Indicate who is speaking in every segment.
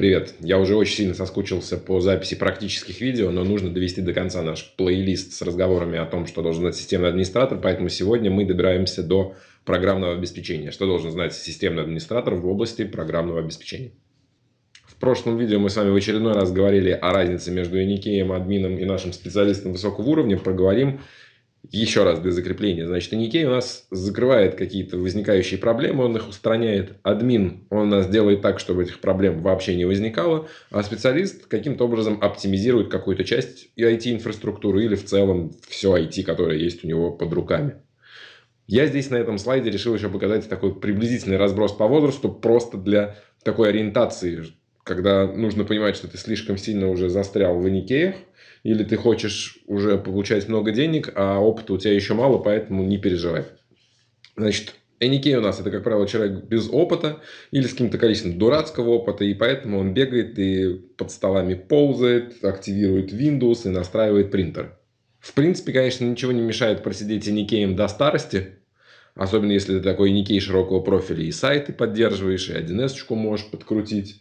Speaker 1: Привет. Я уже очень сильно соскучился по записи практических видео, но нужно довести до конца наш плейлист с разговорами о том, что должен знать системный администратор, поэтому сегодня мы добираемся до программного обеспечения. Что должен знать системный администратор в области программного обеспечения? В прошлом видео мы с вами в очередной раз говорили о разнице между Еникеем, админом и нашим специалистом высокого уровня. Проговорим еще раз для закрепления, значит, Аникей у нас закрывает какие-то возникающие проблемы, он их устраняет. Админ, он у нас делает так, чтобы этих проблем вообще не возникало, а специалист каким-то образом оптимизирует какую-то часть IT-инфраструктуры или в целом все IT, которое есть у него под руками. Я здесь на этом слайде решил еще показать такой приблизительный разброс по возрасту, просто для такой ориентации, когда нужно понимать, что ты слишком сильно уже застрял в Аникеях, или ты хочешь уже получать много денег, а опыта у тебя еще мало, поэтому не переживай. Значит, Эникей у нас это, как правило, человек без опыта или с каким-то количеством дурацкого опыта, и поэтому он бегает и под столами ползает, активирует Windows и настраивает принтер. В принципе, конечно, ничего не мешает просидеть Эникеем до старости, особенно если ты такой Эникей широкого профиля и сайты поддерживаешь, и 1С можешь подкрутить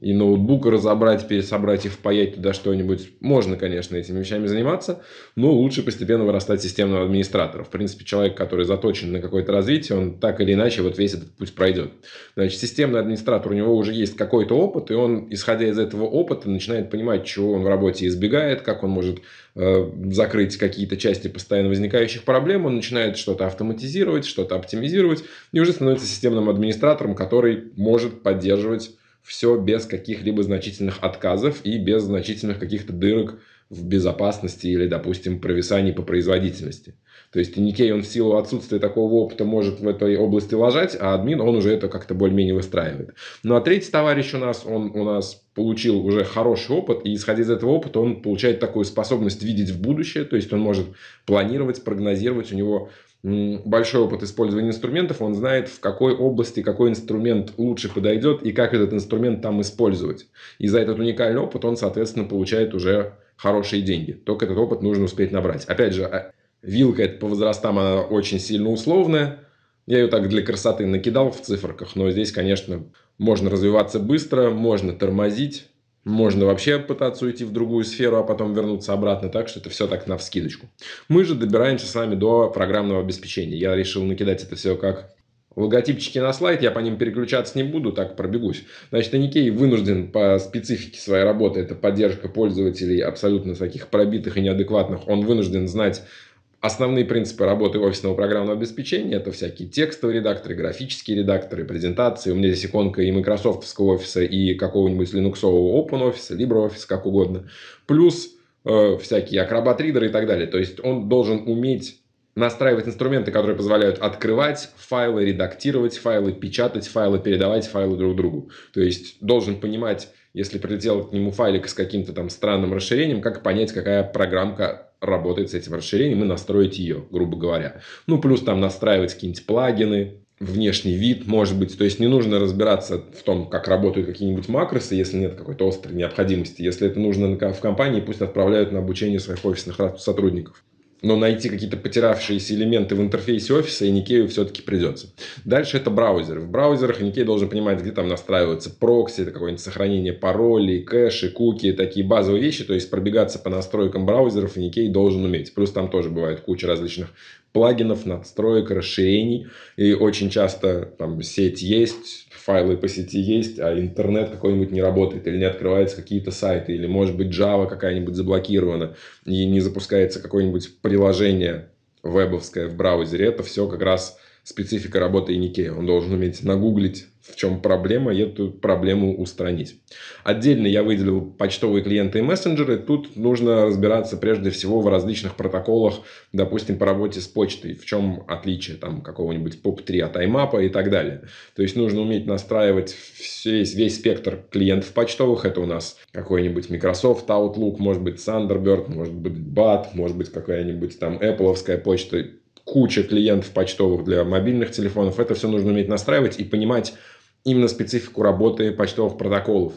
Speaker 1: и ноутбук разобрать, пересобрать и впаять туда что-нибудь. Можно, конечно, этими вещами заниматься, но лучше постепенно вырастать системного администратора. В принципе, человек, который заточен на какое-то развитие, он так или иначе вот весь этот путь пройдет. Значит, системный администратор, у него уже есть какой-то опыт, и он, исходя из этого опыта, начинает понимать, чего он в работе избегает, как он может э, закрыть какие-то части постоянно возникающих проблем, он начинает что-то автоматизировать, что-то оптимизировать, и уже становится системным администратором, который может поддерживать все без каких-либо значительных отказов и без значительных каких-то дырок в безопасности или, допустим, провисаний по производительности. То есть Никей, он в силу отсутствия такого опыта может в этой области ложать, а админ, он уже это как-то более-менее выстраивает. Ну а третий товарищ у нас, он у нас получил уже хороший опыт, и исходя из этого опыта он получает такую способность видеть в будущее, то есть он может планировать, прогнозировать, у него большой опыт использования инструментов, он знает, в какой области какой инструмент лучше подойдет и как этот инструмент там использовать. И за этот уникальный опыт он, соответственно, получает уже хорошие деньги. Только этот опыт нужно успеть набрать. Опять же, а, вилка это по возрастам она очень сильно условная. Я ее так для красоты накидал в циферках, но здесь, конечно, можно развиваться быстро, можно тормозить, можно вообще пытаться уйти в другую сферу, а потом вернуться обратно, так что это все так на вскидочку. Мы же добираемся с вами до программного обеспечения. Я решил накидать это все как логотипчики на слайд, я по ним переключаться не буду, так пробегусь. Значит, Аникей вынужден по специфике своей работы, это поддержка пользователей абсолютно таких пробитых и неадекватных, он вынужден знать Основные принципы работы офисного программного обеспечения – это всякие текстовые редакторы, графические редакторы, презентации. У меня здесь иконка и Microsoft офиса, и какого-нибудь Linux Open OpenOffice, LibreOffice, как угодно. Плюс э, всякие Acrobat Reader и так далее. То есть он должен уметь настраивать инструменты, которые позволяют открывать файлы, редактировать файлы, печатать файлы, передавать файлы друг другу. То есть должен понимать, если прилетел к нему файлик с каким-то там странным расширением, как понять, какая программка работает с этим расширением и настроить ее, грубо говоря. Ну, плюс там настраивать какие-нибудь плагины, внешний вид, может быть. То есть не нужно разбираться в том, как работают какие-нибудь макросы, если нет какой-то острой необходимости. Если это нужно в компании, пусть отправляют на обучение своих офисных сотрудников но найти какие-то потерявшиеся элементы в интерфейсе офиса и Никею все-таки придется. Дальше это браузер. В браузерах Никей должен понимать, где там настраиваются прокси, это какое-нибудь сохранение паролей, кэши, куки, такие базовые вещи. То есть пробегаться по настройкам браузеров Никей должен уметь. Плюс там тоже бывает куча различных плагинов, надстроек, расширений. И очень часто там сеть есть, файлы по сети есть, а интернет какой-нибудь не работает, или не открываются какие-то сайты, или, может быть, Java какая-нибудь заблокирована, и не запускается какое-нибудь приложение вебовское в браузере, это все как раз специфика работы Никея. Он должен уметь нагуглить, в чем проблема, и эту проблему устранить. Отдельно я выделил почтовые клиенты и мессенджеры. Тут нужно разбираться прежде всего в различных протоколах, допустим, по работе с почтой, в чем отличие там какого-нибудь POP3 от IMAP и так далее. То есть нужно уметь настраивать все, весь спектр клиентов почтовых. Это у нас какой-нибудь Microsoft Outlook, может быть Thunderbird, может быть BAT, может быть какая-нибудь там Apple почта куча клиентов почтовых для мобильных телефонов. Это все нужно уметь настраивать и понимать именно специфику работы почтовых протоколов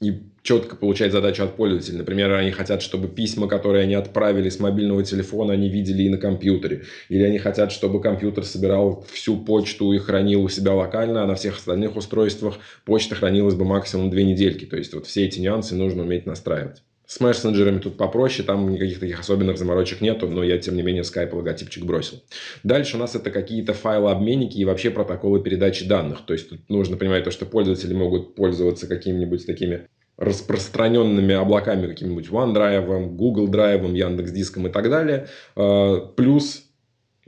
Speaker 1: и четко получать задачу от пользователя. Например, они хотят, чтобы письма, которые они отправили с мобильного телефона, они видели и на компьютере. Или они хотят, чтобы компьютер собирал всю почту и хранил у себя локально, а на всех остальных устройствах почта хранилась бы максимум две недельки. То есть вот все эти нюансы нужно уметь настраивать. С мессенджерами тут попроще, там никаких таких особенных заморочек нету, но я, тем не менее, Skype логотипчик бросил. Дальше у нас это какие-то файлообменники и вообще протоколы передачи данных. То есть, тут нужно понимать то, что пользователи могут пользоваться какими-нибудь такими распространенными облаками, каким-нибудь OneDrive, Google Drive, диском и так далее. Э, плюс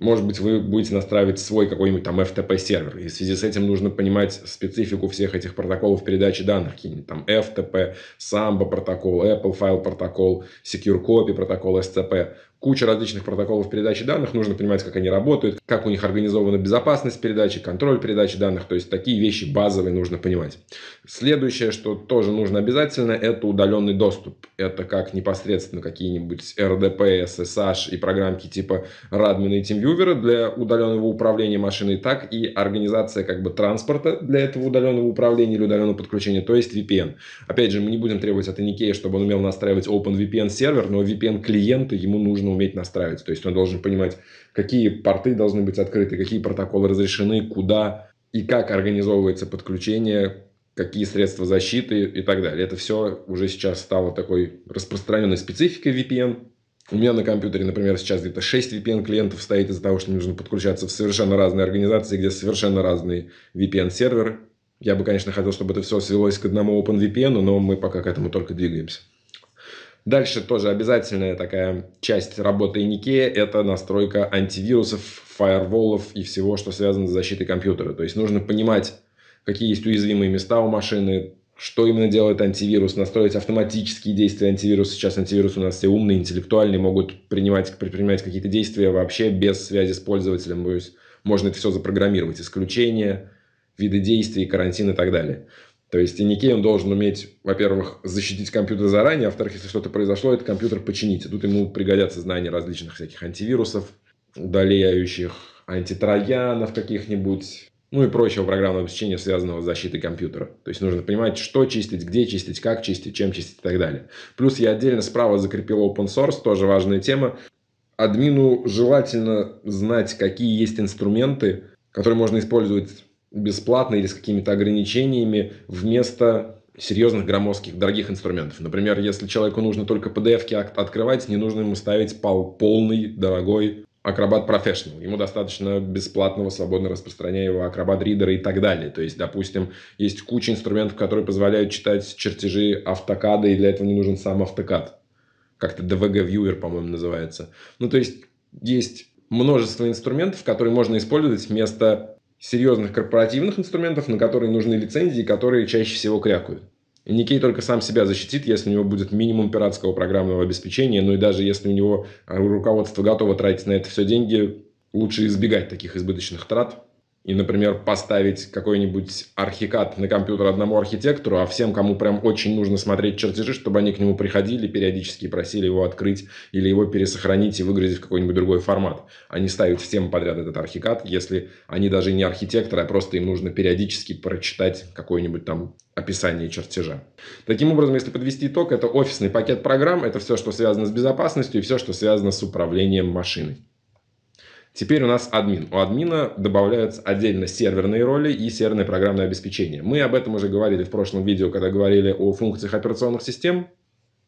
Speaker 1: может быть, вы будете настраивать свой какой-нибудь там FTP-сервер. И в связи с этим нужно понимать специфику всех этих протоколов передачи данных. Какие-нибудь там FTP, Samba протокол, Apple file протокол, Secure Copy протокол, SCP куча различных протоколов передачи данных, нужно понимать, как они работают, как у них организована безопасность передачи, контроль передачи данных, то есть такие вещи базовые нужно понимать. Следующее, что тоже нужно обязательно, это удаленный доступ. Это как непосредственно какие-нибудь RDP, SSH и программки типа Radmin и TeamViewer для удаленного управления машиной, так и организация как бы транспорта для этого удаленного управления или удаленного подключения, то есть VPN. Опять же, мы не будем требовать от Никея, чтобы он умел настраивать OpenVPN сервер, но VPN клиента ему нужно уметь настраиваться, То есть он должен понимать, какие порты должны быть открыты, какие протоколы разрешены, куда и как организовывается подключение, какие средства защиты и так далее. Это все уже сейчас стало такой распространенной спецификой VPN. У меня на компьютере, например, сейчас где-то 6 VPN-клиентов стоит из-за того, что мне нужно подключаться в совершенно разные организации, где совершенно разные VPN-серверы. Я бы, конечно, хотел, чтобы это все свелось к одному OpenVPN, но мы пока к этому только двигаемся. Дальше тоже обязательная такая часть работы Нике это настройка антивирусов, фаерволов и всего, что связано с защитой компьютера. То есть нужно понимать, какие есть уязвимые места у машины, что именно делает антивирус, настроить автоматические действия антивируса. Сейчас антивирус у нас все умные, интеллектуальные, могут принимать, предпринимать какие-то действия вообще без связи с пользователем. То есть можно это все запрограммировать, исключения, виды действий, карантин и так далее. То есть и Никей он должен уметь, во-первых, защитить компьютер заранее, а во-вторых, если что-то произошло, этот компьютер починить. тут ему пригодятся знания различных всяких антивирусов, удаляющих, антитроянов каких-нибудь, ну и прочего программного обеспечения, связанного с защитой компьютера. То есть нужно понимать, что чистить, где чистить, как чистить, чем чистить и так далее. Плюс я отдельно справа закрепил open source, тоже важная тема. Админу желательно знать, какие есть инструменты, которые можно использовать бесплатно или с какими-то ограничениями вместо серьезных, громоздких, дорогих инструментов. Например, если человеку нужно только PDF-ки открывать, не нужно ему ставить пол полный, дорогой Acrobat Professional. Ему достаточно бесплатного, свободно распространяемого Acrobat Reader и так далее. То есть, допустим, есть куча инструментов, которые позволяют читать чертежи автокада, и для этого не нужен сам автокад. Как-то DVG Viewer, по-моему, называется. Ну, то есть, есть множество инструментов, которые можно использовать вместо серьезных корпоративных инструментов, на которые нужны лицензии, которые чаще всего крякают. И Никей только сам себя защитит, если у него будет минимум пиратского программного обеспечения, но ну и даже если у него э, руководство готово тратить на это все деньги, лучше избегать таких избыточных трат, и, например, поставить какой-нибудь архикат на компьютер одному архитектору, а всем, кому прям очень нужно смотреть чертежи, чтобы они к нему приходили периодически и просили его открыть или его пересохранить и выгрузить в какой-нибудь другой формат. Они ставят всем подряд этот архикат, если они даже не архитекторы, а просто им нужно периодически прочитать какой-нибудь там описание чертежа. Таким образом, если подвести итог, это офисный пакет программ, это все, что связано с безопасностью и все, что связано с управлением машиной. Теперь у нас админ. У админа добавляются отдельно серверные роли и серверное программное обеспечение. Мы об этом уже говорили в прошлом видео, когда говорили о функциях операционных систем.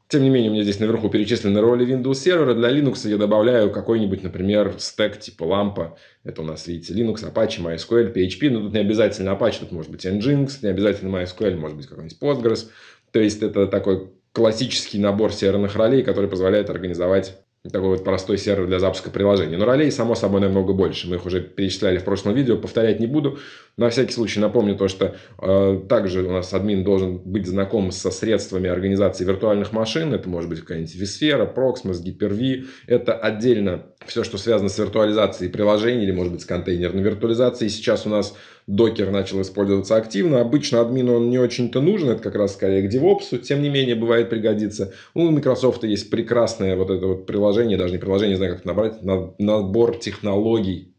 Speaker 1: Тем не менее, у меня здесь наверху перечислены роли Windows сервера. Для Linux я добавляю какой-нибудь, например, стек типа лампа. Это у нас, видите, Linux, Apache, MySQL, PHP. Но ну, тут не обязательно Apache, тут может быть Nginx, не обязательно MySQL, может быть какой-нибудь Postgres. То есть это такой классический набор серверных ролей, который позволяет организовать такой вот простой сервер для запуска приложения. Но ролей, само собой, намного больше. Мы их уже перечисляли в прошлом видео, повторять не буду. На всякий случай напомню то, что э, также у нас админ должен быть знаком со средствами организации виртуальных машин. Это может быть какая-нибудь Висфера, Proxmox, Hyper-V. Это отдельно все, что связано с виртуализацией приложений или, может быть, с контейнерной виртуализацией. Сейчас у нас докер начал использоваться активно. Обычно админу он не очень-то нужен, это как раз скорее к DevOps, тем не менее, бывает пригодится. У Microsoft есть прекрасное вот это вот приложение, даже не приложение, не знаю, как это набрать, набор технологий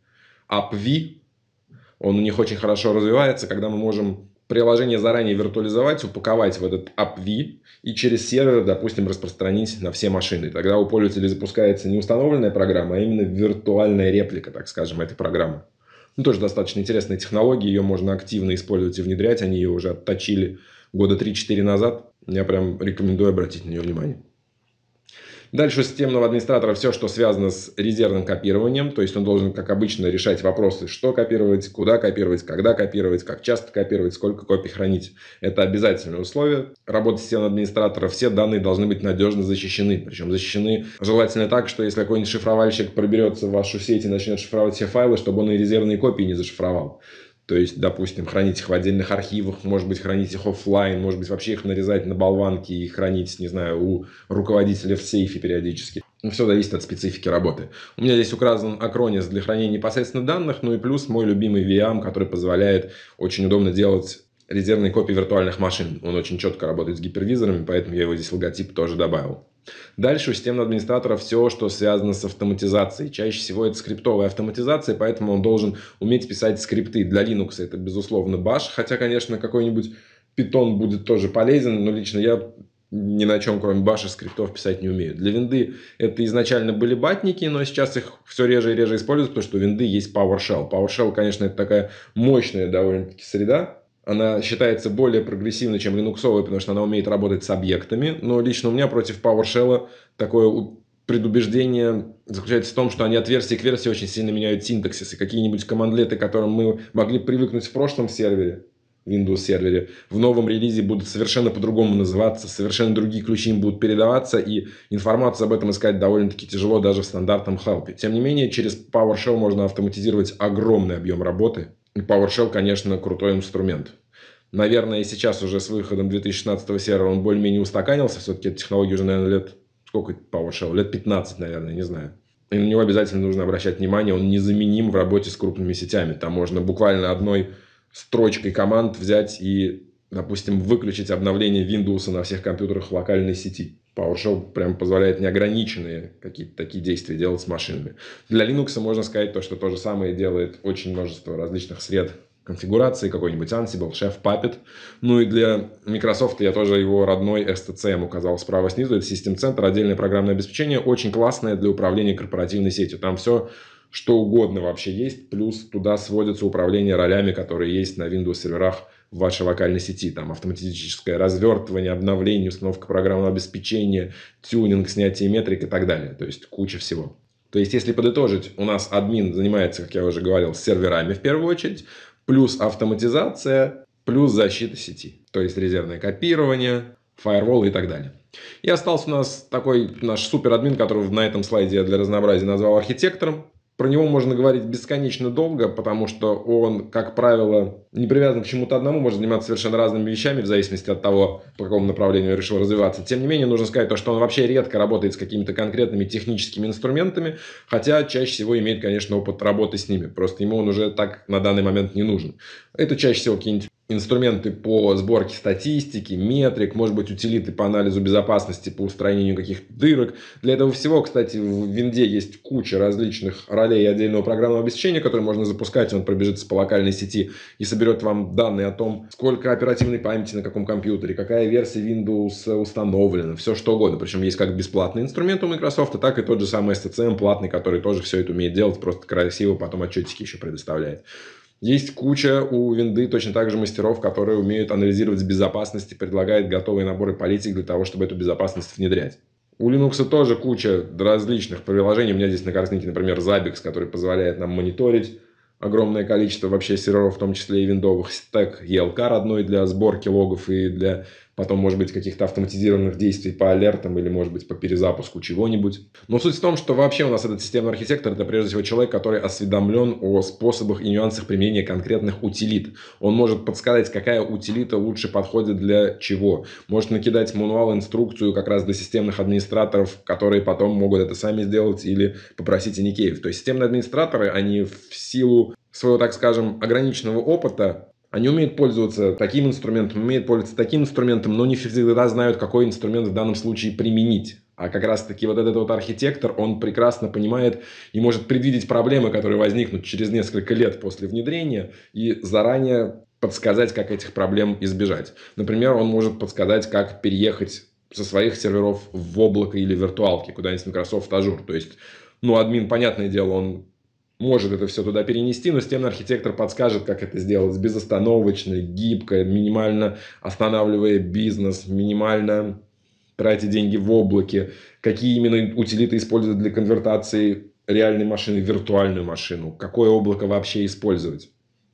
Speaker 1: AppV, он у них очень хорошо развивается, когда мы можем приложение заранее виртуализовать, упаковать в этот AppV и через сервер, допустим, распространить на все машины. тогда у пользователей запускается не установленная программа, а именно виртуальная реплика, так скажем, этой программы. Ну, тоже достаточно интересная технология, ее можно активно использовать и внедрять, они ее уже отточили года 3-4 назад. Я прям рекомендую обратить на нее внимание. Дальше системного администратора все, что связано с резервным копированием, то есть он должен, как обычно, решать вопросы, что копировать, куда копировать, когда копировать, как часто копировать, сколько копий хранить. Это обязательное условие Работа системного администратора. Все данные должны быть надежно защищены, причем защищены желательно так, что если какой-нибудь шифровальщик проберется в вашу сеть и начнет шифровать все файлы, чтобы он и резервные копии не зашифровал. То есть, допустим, хранить их в отдельных архивах, может быть, хранить их офлайн, может быть, вообще их нарезать на болванки и хранить, не знаю, у руководителя в сейфе периодически. Ну, Все зависит от специфики работы. У меня здесь указан Acronis для хранения непосредственно данных, ну и плюс мой любимый VM, который позволяет очень удобно делать резервные копии виртуальных машин. Он очень четко работает с гипервизорами, поэтому я его здесь логотип тоже добавил. Дальше у системного администратора все, что связано с автоматизацией. Чаще всего это скриптовая автоматизация, поэтому он должен уметь писать скрипты. Для Linux это, безусловно, Bash, хотя, конечно, какой-нибудь Python будет тоже полезен, но лично я ни на чем, кроме баша, скриптов писать не умею. Для винды это изначально были батники, но сейчас их все реже и реже используют, потому что у винды есть PowerShell. PowerShell, конечно, это такая мощная довольно-таки среда, она считается более прогрессивной, чем линуксовая, потому что она умеет работать с объектами. Но лично у меня против PowerShell такое предубеждение заключается в том, что они от версии к версии очень сильно меняют синтаксис. И какие-нибудь командлеты, к которым мы могли привыкнуть в прошлом сервере, Windows сервере, в новом релизе будут совершенно по-другому называться, совершенно другие ключи им будут передаваться, и информацию об этом искать довольно-таки тяжело даже в стандартном хелпе. Тем не менее, через PowerShell можно автоматизировать огромный объем работы, PowerShell, конечно, крутой инструмент. Наверное, и сейчас уже с выходом 2016 сервера он более-менее устаканился. Все-таки эта технология уже, наверное, лет... Сколько PowerShell? Лет 15, наверное, не знаю. И на него обязательно нужно обращать внимание. Он незаменим в работе с крупными сетями. Там можно буквально одной строчкой команд взять и, допустим, выключить обновление Windows на всех компьютерах локальной сети. PowerShell прям позволяет неограниченные какие-то такие действия делать с машинами. Для Linux можно сказать то, что то же самое делает очень множество различных сред конфигурации, какой-нибудь Ansible, Chef, Puppet. Ну и для Microsoft я тоже его родной STCM указал справа снизу. Это System Center, отдельное программное обеспечение, очень классное для управления корпоративной сетью. Там все что угодно вообще есть, плюс туда сводится управление ролями, которые есть на Windows серверах в вашей локальной сети. Там автоматическое развертывание, обновление, установка программного обеспечения, тюнинг, снятие метрик и так далее. То есть куча всего. То есть, если подытожить, у нас админ занимается, как я уже говорил, серверами в первую очередь, плюс автоматизация, плюс защита сети. То есть, резервное копирование, фаерволы и так далее. И остался у нас такой наш супер админ которого на этом слайде я для разнообразия назвал архитектором. Про него можно говорить бесконечно долго, потому что он, как правило, не привязан к чему-то одному, может заниматься совершенно разными вещами в зависимости от того, по какому направлению решил развиваться. Тем не менее, нужно сказать то, что он вообще редко работает с какими-то конкретными техническими инструментами, хотя чаще всего имеет, конечно, опыт работы с ними. Просто ему он уже так на данный момент не нужен. Это чаще всего какие-нибудь инструменты по сборке статистики, метрик, может быть, утилиты по анализу безопасности, по устранению каких-то дырок. Для этого всего, кстати, в винде есть куча различных ролей отдельного программного обеспечения, которые можно запускать, он пробежится по локальной сети и соберет вам данные о том, сколько оперативной памяти на каком компьютере, какая версия Windows установлена, все что угодно. Причем есть как бесплатный инструмент у Microsoft, так и тот же самый STCM платный, который тоже все это умеет делать, просто красиво потом отчетики еще предоставляет. Есть куча у винды точно так же мастеров, которые умеют анализировать безопасность и предлагают готовые наборы политик для того, чтобы эту безопасность внедрять. У Linux тоже куча различных приложений. У меня здесь на корзинке, например, Zabbix, который позволяет нам мониторить огромное количество вообще серверов, в том числе и виндовых, стек ELK родной для сборки логов и для потом, может быть, каких-то автоматизированных действий по алертам или, может быть, по перезапуску чего-нибудь. Но суть в том, что вообще у нас этот системный архитектор – это, прежде всего, человек, который осведомлен о способах и нюансах применения конкретных утилит. Он может подсказать, какая утилита лучше подходит для чего. Может накидать мануал, инструкцию как раз для системных администраторов, которые потом могут это сами сделать или попросить иникеев. То есть системные администраторы, они в силу своего, так скажем, ограниченного опыта они умеют пользоваться таким инструментом, умеют пользоваться таким инструментом, но не всегда знают, какой инструмент в данном случае применить. А как раз-таки вот этот вот архитектор, он прекрасно понимает и может предвидеть проблемы, которые возникнут через несколько лет после внедрения, и заранее подсказать, как этих проблем избежать. Например, он может подсказать, как переехать со своих серверов в облако или виртуалки, куда-нибудь Microsoft Azure. То есть, ну, админ, понятное дело, он может это все туда перенести, но системный архитектор подскажет, как это сделать безостановочно, гибко, минимально останавливая бизнес, минимально тратя деньги в облаке, какие именно утилиты использовать для конвертации реальной машины в виртуальную машину, какое облако вообще использовать.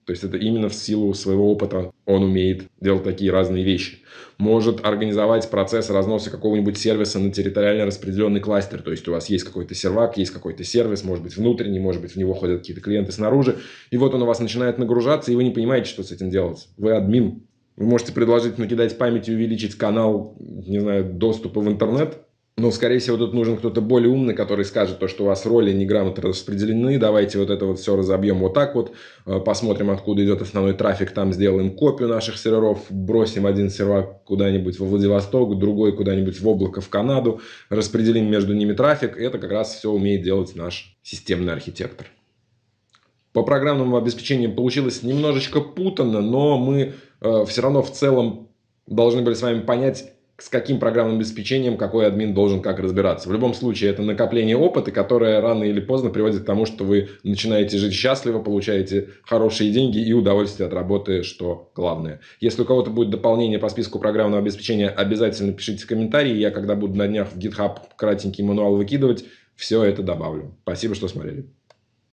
Speaker 1: То есть это именно в силу своего опыта он умеет делать такие разные вещи. Может организовать процесс разноса какого-нибудь сервиса на территориально распределенный кластер. То есть у вас есть какой-то сервак, есть какой-то сервис, может быть внутренний, может быть в него ходят какие-то клиенты снаружи. И вот он у вас начинает нагружаться, и вы не понимаете, что с этим делать. Вы админ. Вы можете предложить накидать память и увеличить канал, не знаю, доступа в интернет, но, скорее всего, тут нужен кто-то более умный, который скажет то, что у вас роли неграмотно распределены, давайте вот это вот все разобьем вот так вот, э, посмотрим, откуда идет основной трафик, там сделаем копию наших серверов, бросим один сервак куда-нибудь во Владивосток, другой куда-нибудь в облако в Канаду, распределим между ними трафик, это как раз все умеет делать наш системный архитектор. По программному обеспечению получилось немножечко путано, но мы э, все равно в целом должны были с вами понять, с каким программным обеспечением какой админ должен как разбираться. В любом случае, это накопление опыта, которое рано или поздно приводит к тому, что вы начинаете жить счастливо, получаете хорошие деньги и удовольствие от работы, что главное. Если у кого-то будет дополнение по списку программного обеспечения, обязательно пишите комментарии. Я, когда буду на днях в GitHub кратенький мануал выкидывать, все это добавлю. Спасибо, что смотрели.